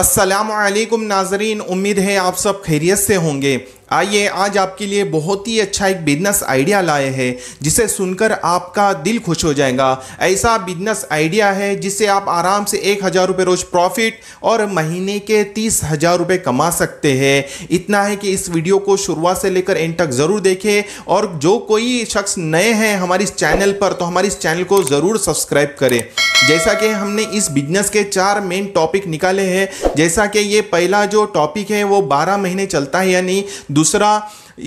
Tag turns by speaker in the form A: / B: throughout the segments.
A: असलकुम नाजरीन उम्मीद है आप सब खैरियत से होंगे आइए आज आपके लिए बहुत ही अच्छा एक बिजनेस आइडिया लाए हैं जिसे सुनकर आपका दिल खुश हो जाएगा ऐसा बिजनेस आइडिया है जिससे आप आराम से एक हज़ार रुपये रोज़ प्रॉफिट और महीने के तीस हज़ार रुपये कमा सकते हैं इतना है कि इस वीडियो को शुरुआत से लेकर एंड तक ज़रूर देखें और जो कोई शख्स नए हैं हमारे इस चैनल पर तो हमारे इस चैनल को ज़रूर सब्सक्राइब करें जैसा कि हमने इस बिजनेस के चार मेन टॉपिक निकाले हैं जैसा कि ये पहला जो टॉपिक है वो बारह महीने चलता है यानी दूसरा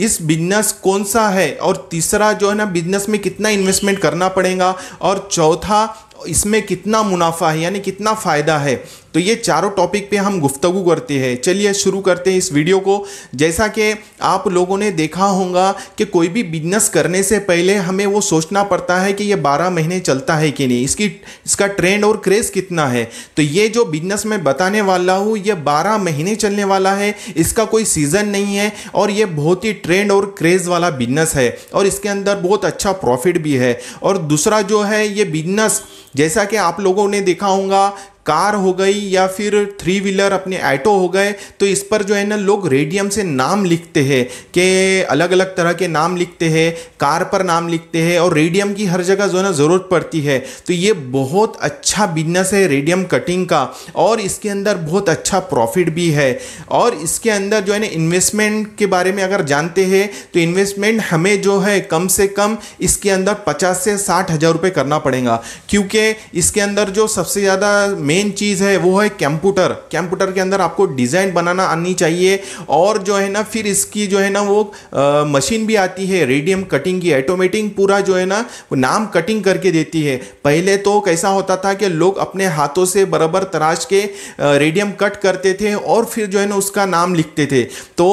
A: इस बिजनेस कौन सा है और तीसरा जो है ना बिजनेस में कितना इन्वेस्टमेंट करना पड़ेगा और चौथा इसमें कितना मुनाफा है यानी कितना फ़ायदा है तो ये चारों टॉपिक पे हम गुफ्तु करते हैं चलिए शुरू करते हैं इस वीडियो को जैसा कि आप लोगों ने देखा होगा कि कोई भी बिजनेस करने से पहले हमें वो सोचना पड़ता है कि ये 12 महीने चलता है कि नहीं इसकी इसका ट्रेंड और क्रेज़ कितना है तो ये जो बिजनेस मैं बताने वाला हूँ ये बारह महीने चलने वाला है इसका कोई सीज़न नहीं है और ये बहुत ही ट्रेंड और क्रेज़ वाला बिजनेस है और इसके अंदर बहुत अच्छा प्रॉफिट भी है और दूसरा जो है ये बिजनेस जैसा कि आप लोगों ने देखा होगा कार हो गई या फिर थ्री व्हीलर अपने ऐटो हो गए तो इस पर जो है ना लोग रेडियम से नाम लिखते हैं कि अलग अलग तरह के नाम लिखते हैं कार पर नाम लिखते हैं और रेडियम की हर जगह जो है ना ज़रूरत पड़ती है तो ये बहुत अच्छा बिजनेस है रेडियम कटिंग का और इसके अंदर बहुत अच्छा प्रॉफिट भी है और इसके अंदर जो है ना इन्वेस्टमेंट के बारे में अगर जानते हैं तो इन्वेस्टमेंट हमें जो है कम से कम इसके अंदर पचास से साठ हज़ार रुपये करना पड़ेगा क्योंकि इसके अंदर जो सबसे ज़्यादा मेन चीज़ है वो है कंप्यूटर कंप्यूटर के अंदर आपको डिज़ाइन बनाना आनी चाहिए और जो है ना फिर इसकी जो है ना वो मशीन भी आती है रेडियम कटिंग की ऑटोमेटिंग पूरा जो है ना वो नाम कटिंग करके देती है पहले तो कैसा होता था कि लोग अपने हाथों से बराबर तराश के रेडियम कट करते थे और फिर जो है ना उसका नाम लिखते थे तो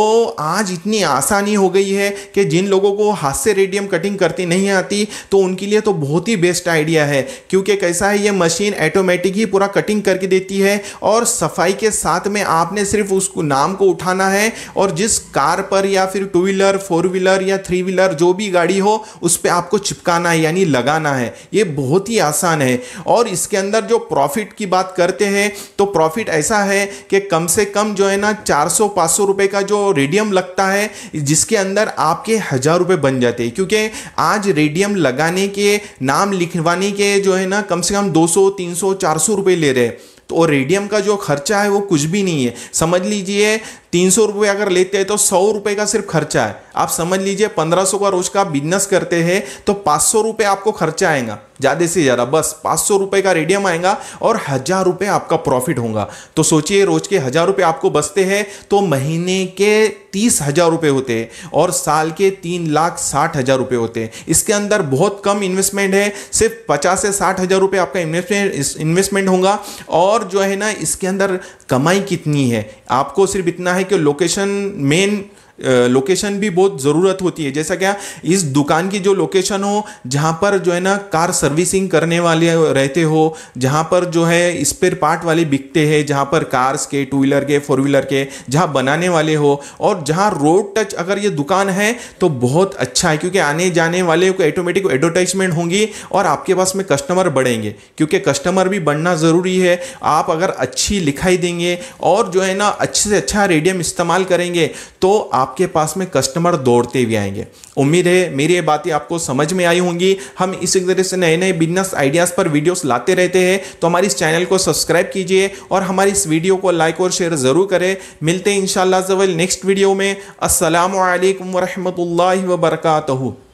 A: आज इतनी आसानी हो गई है कि जिन लोगों को हाथ से रेडियम कटिंग करती नहीं आती तो उनके लिए तो बहुत ही बेस्ट आइडिया है क्योंकि कैसा है ये मशीन ऑटोमेटिक ही पूरा कटिंग कटिंग करके देती है और सफाई के साथ में आपने सिर्फ उस नाम को उठाना है और जिस कार पर या फिर टू व्हीलर फोर व्हीलर या थ्री व्हीलर जो भी गाड़ी हो उस पर आपको चिपकाना है यानी लगाना है ये बहुत ही आसान है और इसके अंदर जो प्रॉफिट की बात करते हैं तो प्रॉफिट ऐसा है कि कम से कम जो है ना चार सौ पाँच सौ रुपये का जो रेडियम लगता है जिसके अंदर आपके हज़ार रुपये बन जाते हैं क्योंकि आज रेडियम लगाने के नाम लिखवाने के जो है ना कम से कम दो सौ तीन सौ चार सौ ले रहे गए तो और रेडियम का जो खर्चा है वो कुछ भी नहीं है समझ लीजिए तीन सौ रुपये अगर लेते हैं तो सौ रुपये का सिर्फ खर्चा है आप समझ लीजिए पंद्रह सौ का रोज का बिजनेस करते हैं तो पाँच सौ रुपये आपको खर्चा आएगा ज़्यादा से ज़्यादा बस पाँच सौ रुपये का रेडियम आएगा और हज़ार रुपये आपका प्रॉफिट होगा तो सोचिए रोज के हज़ार रुपये आपको बचते हैं तो महीने के तीस हज़ार रुपये होते हैं और साल के तीन लाख साठ हज़ार रुपये होते हैं इसके अंदर बहुत कम इन्वेस्टमेंट है सिर्फ पचास से साठ हज़ार रुपये आपका इन्वेस्टमेंट इन्वेस्टमेंट होगा और जो है ना इसके अंदर कमाई कितनी है आपको सिर्फ इतना है कि लोकेशन मेन लोकेशन भी बहुत ज़रूरत होती है जैसा क्या इस दुकान की जो लोकेशन हो जहाँ पर जो है ना कार सर्विसिंग करने वाले रहते हो जहाँ पर जो है स्पेयर पार्ट वाले बिकते हैं जहाँ पर कार्स के टू व्हीलर के फोर व्हीलर के जहाँ बनाने वाले हो और जहाँ रोड टच अगर ये दुकान है तो बहुत अच्छा है क्योंकि आने जाने वाले को ऑटोमेटिक एडवर्टाइजमेंट होंगी और आपके पास में कस्टमर बढ़ेंगे क्योंकि कस्टमर भी बढ़ना ज़रूरी है आप अगर अच्छी लिखाई देंगे और जो है ना अच्छे से अच्छा रेडियम इस्तेमाल करेंगे तो आपके पास में कस्टमर दौड़ते भी आएंगे उम्मीद है मेरी ये बातें आपको समझ में आई होंगी हम इसी तरह से नए नए बिजनेस आइडियाज़ पर वीडियोस लाते रहते हैं तो हमारे इस चैनल को सब्सक्राइब कीजिए और हमारी इस वीडियो को लाइक और शेयर ज़रूर करें मिलते हैं इन शवल नेक्स्ट वीडियो में असलकम वरहमल वर्का